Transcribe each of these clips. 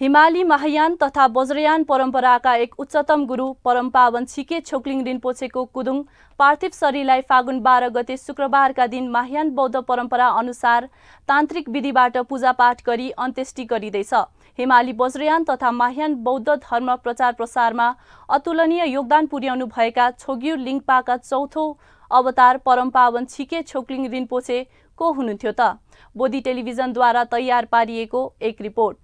हिमाली महायान तथा वज्रयान परम्पराका एक उच्चतम गुरु परमपावन छिके छोक्लिङ रिन्पोछेको कुदुङ पार्थिव शरीरलाई फागुन बाह्र गते शुक्रबारका दिन महायान बौद्ध परम्परा अनुसार तान्त्रिक विधिबाट पूजापाठ गरी अन्त्येष्टि गरिँदैछ हिमाली वज्रयान तथा महायान बौद्ध धर्म प्रचार प्रसारमा अतुलनीय योगदान पुर्याउनु भएका छोग्यु लिङ्पाका चौथो अवतार परमपावन छिके छोक्लिङ रिन्पोछे को हुनुहुन्थ्यो त बोधी टेलिभिजनद्वारा तयार पारिएको एक रिपोर्ट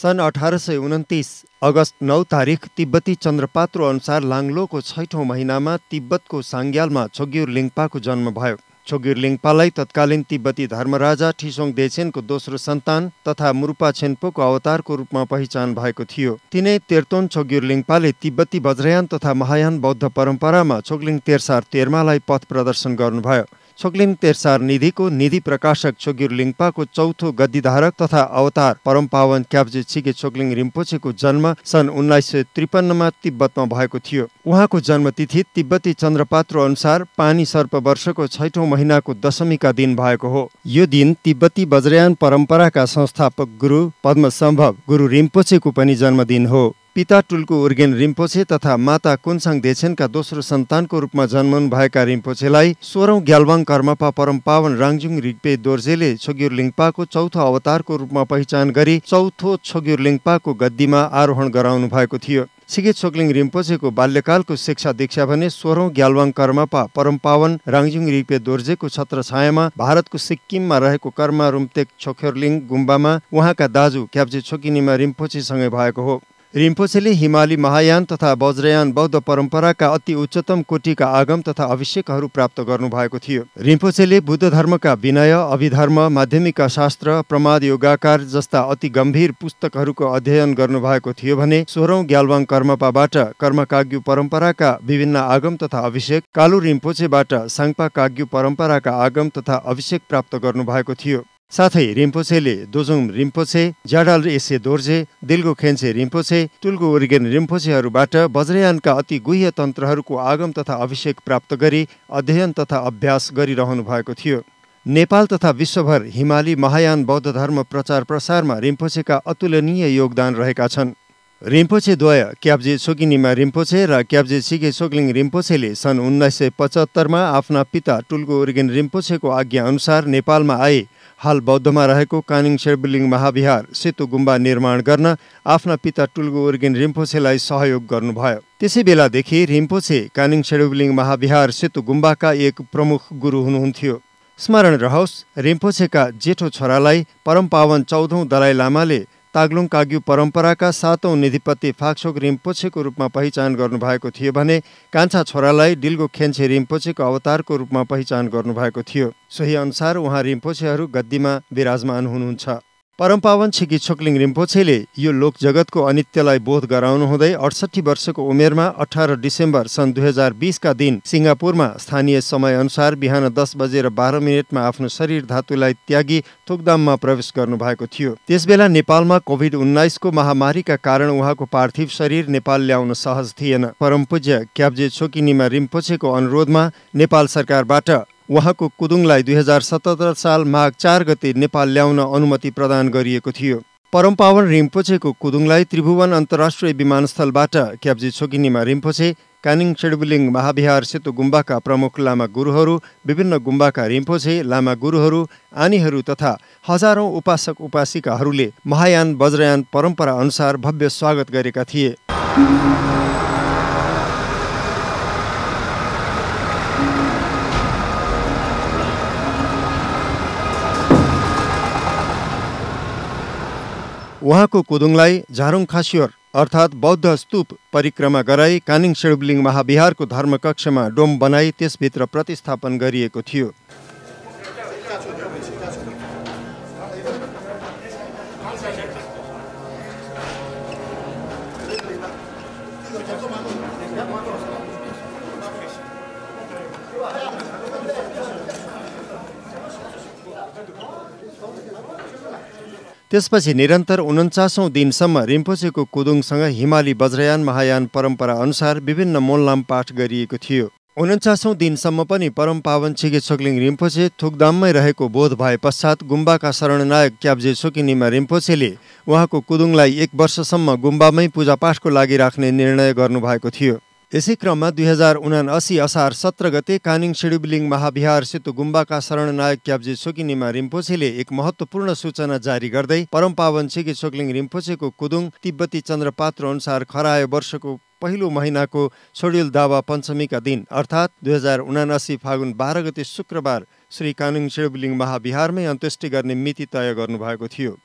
सन् अठार सय उन्तिस अगस्त नौ तारिक तिब्बती चन्द्रपात्रो अनुसार लाङ्लोको छैठौँ महिनामा तिब्बतको साङ्ग्यालमा छोग्युर लिङ्पाको जन्म भयो छोग्युर लिङ्पालाई तत्कालीन तिब्बती धर्मराजा ठिसोङ देछेनको दोस्रो सन्तान तथा मुरुपा छेन्पोको अवतारको रूपमा पहिचान भएको थियो तिनै तेर्तोन छोग्युर लिङ्पाले तिब्बती बज्रयान तथा महायान बौद्ध परम्परामा छोग्लिङ तेर्सार तेर्मालाई पथ प्रदर्शन गर्नुभयो छोक्लिङ तेर्सार निधिको निधि प्रकाशक छोगिर लिङ्पाको चौथो गद्दीधारक तथा अवतार परमपावन क्याब्जे छिगे छोक्लिङ रिम्पोछेको जन्म सन् उन्नाइस सय त्रिपन्नमा तिब्बतमा भएको थियो उहाँको जन्मतिथि तिब्बती चन्द्रपात्र अनुसार पानी सर्प वर्षको छैठौँ महिनाको दशमीका दिन भएको हो यो दिन तिब्बती बज्रयान परम्पराका संस्थापक गुरु पद्मसम्भव गुरु रिम्पोछेको पनि जन्मदिन हो पिता टुल्कु उर्गेन रिम्पोछे तथा माता कुनसाङ देछेनका दोस्रो सन्तानको रूपमा जन्मनुभएका रिम्पोछेलाई सोह्रौँ ग्यालवाङ कर्मपा परमपावन राङजुङ रिग्पे दोर्जेले छोग्युर लिङ्पाको चौथो अवतारको रूपमा पहिचान गरी चौथो छोग्युर लिङ्पाको गद्दीमा आरोहण गराउनु भएको थियो सिगे छोक्लिङ रिम्पोछेको बाल्यकालको शिक्षा दीक्षा भने सोह्रौँ ग्यालवाङ कर्मपा परमपावन राङजुङ रिपे दोर्जेको छत्र छत्रछायामा भारतको सिक्किममा रहेको कर्मा रुम्तेक छोख्योर्लिङ गुम्बामा उहाँका दाजु क्याप्जे छोकिनीमा रिम्पोछेसँगै भएको हो रिम्पोछेले हिमाली महायान तथा वज्रयान बौद्ध परम्पराका अति उच्चतम कोटिका आगम तथा अभिषेकहरू प्राप्त गर्नुभएको थियो रिम्पोछेले बुद्ध धर्मका विनय अभिधर्म माध्यमिकका शास्त्र प्रमाद योगाकार जस्ता अति गम्भीर पुस्तकहरूको अध्ययन गर्नुभएको थियो भने सोह्रौँ ग्यालवाङ कर्मपाबाट कर्मकाग्यु परम्पराका विभिन्न आगम तथा अभिषेक कालु रिम्पोछेबाट साङ्पा काग्यु परम्पराका आगम तथा अभिषेक प्राप्त गर्नुभएको थियो साथै रिम्पोछेले दोजोङ रिम्पोछे ज्याडाल एसे दोर्जे दिल्गो खेन्से रिम्पोछे टुल्गो ओरिगेन रिम्पोछेहरूबाट बज्रयानका अति गुह्य तन्त्रहरूको आगम तथा अभिषेक प्राप्त गरी अध्ययन तथा अभ्यास गरिरहनु भएको थियो नेपाल तथा विश्वभर हिमाली महायान बौद्ध धर्म प्रचार प्रसारमा रिम्पोछेका अतुलनीय योगदान रहेका छन् रिम्पोछे रिम्पोछेद्वय क्याब्जे सोकिनीमा रिम्पोछे र क्याब्जे सिगे सोक्लिङ रिम्पोछेले सन् उन्नाइस सय पचहत्तरमा आफ्ना पिता टुल्को उर्गेन रिम्पोछेको आज्ञा अनुसार नेपालमा आए हाल बौद्धमा रहेको कानिङ शेर्बुलिङ महाविहार सेतु गुम्बा निर्माण गर्न आफ्ना पिता टुल्गो उर्गेन रिम्पोछेलाई सहयोग गर्नुभयो त्यसै बेलादेखि रिम्पोछे कानिङ शेर्बुलिङ महाविहार सेतु गुम्बाका एक प्रमुख गुरु हुनुहुन्थ्यो स्मरण रहोस् रिम्पोछेका जेठो छोरालाई परमपावन चौधौँ दलाइ लामाले ताग्लुङ काग्यु परम्पराका सातौँ निधिपति फाक्सोक रिम्पोछेको रूपमा पहिचान गर्नुभएको थियो भने कान्छा छोरालाई डिल्गो खेन्छे रिम्पोछेको अवतारको रूपमा पहिचान गर्नुभएको थियो सोही अनुसार उहाँ रिम्पोछेहरू गद्दीमा विराजमान हुनुहुन्छ परमपावन छिकी छोक्लिङ रिम्पोछेले यो लोक जगतको अनित्यलाई बोध गराउनु हुँदै अडसठी वर्षको उमेरमा अठार डिसेम्बर सन् दुई हजार बिसका दिन सिङ्गापुरमा स्थानीय समयअनुसार बिहान दस बजेर बाह्र मिनटमा आफ्नो शरीर धातुलाई त्यागी थोकदाममा प्रवेश गर्नुभएको थियो त्यसबेला नेपालमा कोभिड उन्नाइसको महामारीका कारण उहाँको पार्थिव शरीर नेपाल ल्याउन सहज थिएन परमपूज्य क्याब्जे छोकिनीमा रिम्पोछेको अनुरोधमा नेपाल सरकारबाट उहाँको कुदुङलाई दुई हजार सतहत्तर साल माघ चार गते नेपाल ल्याउन अनुमति प्रदान गरिएको थियो परमपावन रिम्पोछेको कुदुङलाई त्रिभुवन अन्तर्राष्ट्रिय विमानस्थलबाट क्याब्जी छोकिनीमा रिम्पोछे कानिङ सेडुबुलिङ महाविहार सेतो गुम्बाका प्रमुख लामा गुरुहरू विभिन्न गुम्बाका रिम्पोछे लामा गुरुहरू आनीहरू तथा हजारौँ उपासक उपासिकाहरूले महायान वज्रयान परम्परा अनुसार भव्य स्वागत गरेका थिए उहाँको कुदुङलाई झारुङ खासियोर अर्थात् बौद्ध स्तूप परिक्रमा गराई कानिङ सेडुब्लिङ महाविहारको धर्मकक्षमा डोम बनाई त्यसभित्र प्रतिस्थापन गरिएको थियो त्यसपछि निरन्तर उन्चासौँ दिनसम्म रिम्पोचेको कुदुङसँग हिमाली बज्रयान महायान परम्परा अनुसार विभिन्न मोलनाम पाठ गरिएको थियो उन्चासौँ दिनसम्म पनि परम पावन छिगे छोक्लिङ रिम्पोछे थुकदाममै रहेको बोध भए पश्चात गुम्बाका शरणनायक क्याब्जे सोकिनीमा रिम्पोछेले उहाँको कुदुङलाई एक वर्षसम्म गुम्बामै पूजापाठको लागि राख्ने निर्णय गर्नुभएको थियो यसै क्रममा दुई हजार उनासी असार सत्र गते कानिङ सिडुबिलिङ महाविहार सेतु गुम्बाका शरणनायक क्याब्जे सोकिनीमा रिम्पोछेले एक महत्त्वपूर्ण सूचना जारी गर्दै परमपावन छेकी सोक्लिङ रिम्पोछेको कुदुङ तिब्बती चन्द्रपात्र अनुसार खरायो वर्षको पहिलो महिनाको सोड्युल दावा पञ्चमीका दिन अर्थात् दुई हजार उनासी फागुन बाह्र गते शुक्रबार श्री कानुङ सिडुबिलिङ महाविहारमै अन्त्येष्टि गर्ने मिति तय गर्नुभएको थियो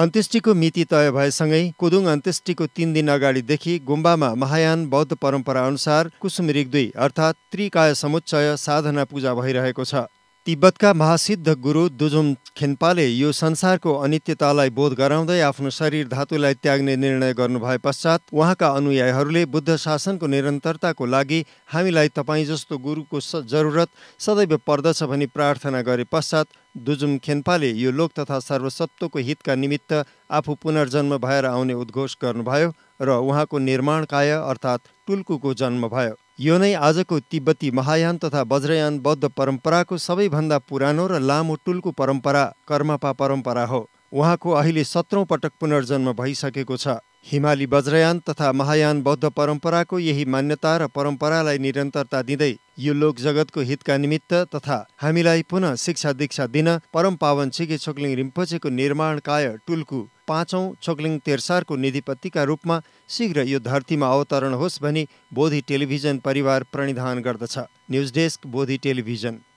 अन्त्येष्टिको मिति तय भएसँगै कुदुङ अन्त्येष्टिको तिन दिन अगाडिदेखि गुम्बामा महायान बौद्ध परम्परा अनुसार कुसुम रिग्दुई अर्थात् त्रिकाय समुच्चय साधना पूजा भइरहेको छ तिब्बतका महासिद्ध गुरु दुजुम खेन्पाले यो संसारको अनित्यतालाई बोध गराउँदै आफ्नो शरीर धातुलाई त्याग्ने निर्णय गर्नुभए पश्चात उहाँका अनुयायीहरूले बुद्ध शासनको निरन्तरताको लागि हामीलाई तपाईँ जस्तो गुरुको जरुरत सदैव पर्दछ भनी प्रार्थना गरे पश्चात दुजुम खेन्पाले यो लोक तथा सर्वसत्वको हितका निमित्त आफू पुनर्जन्म भएर आउने उद्घोष गर्नुभयो र उहाँको निर्माणकाय अर्थात् टुल्कुको जन्म भयो यो नै आजको तिब्बती महायान तथा वज्रयान बौद्ध परम्पराको सबैभन्दा पुरानो र लामो टुलको परम्परा कर्मपा परम्परा हो उहाँको अहिले सत्रौँ पटक पुनर्जन्म भइसकेको छ हिमाली बज्रयान तथा महायान बौद्ध परम्पराको यही मान्यता र परम्परालाई निरन्तरता दिँदै यो लोक जगतको हितका निमित्त तथा हामीलाई पुनः शिक्षा दीक्षा दिन परम पावन छिगे छोक्लिङ रिम्पोचेको निर्माण काय टुल्कु पाँचौँ छोक्लिङ तेर्सारको निधिपत्तिका रूपमा शीघ्र यो धरतीमा अवतरण होस् भनी बोधी टेलिभिजन परिवार प्रणिधान गर्दछ न्युज डेस्क बोधी टेलिभिजन